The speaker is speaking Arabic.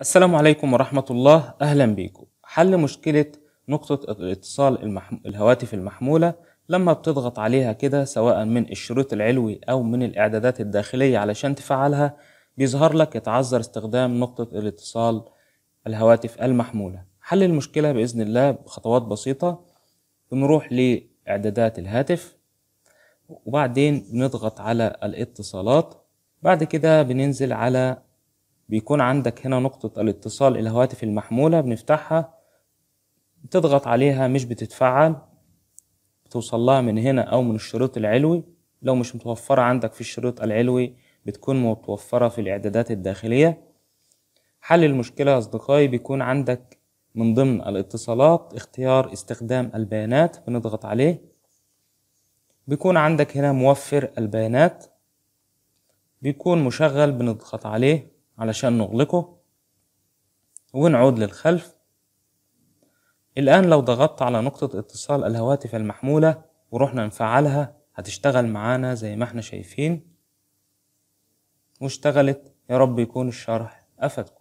السلام عليكم ورحمة الله أهلا بيكم حل مشكلة نقطة الاتصال المحم... الهواتف المحمولة لما بتضغط عليها كده سواء من الشريط العلوي أو من الإعدادات الداخلية علشان تفعلها بيظهر لك يتعذر استخدام نقطة الاتصال الهواتف المحمولة حل المشكلة بإذن الله بخطوات بسيطة بنروح لإعدادات الهاتف وبعدين بنضغط على الاتصالات بعد كده بننزل على بيكون عندك هنا نقطة الاتصال الهواتف المحمولة بنفتحها بتضغط عليها مش بتتفعل بتوصل لها من هنا أو من الشريط العلوي لو مش متوفرة عندك في الشريط العلوي بتكون متوفرة في الإعدادات الداخلية حل المشكلة يا أصدقائي بيكون عندك من ضمن الاتصالات اختيار استخدام البيانات بنضغط عليه بيكون عندك هنا موفر البيانات بيكون مشغل بنضغط عليه علشان نغلقه ونعود للخلف الآن لو ضغطت على نقطة اتصال الهواتف المحمولة ورحنا نفعلها هتشتغل معانا زي ما احنا شايفين واشتغلت يا رب يكون الشرح أفدكم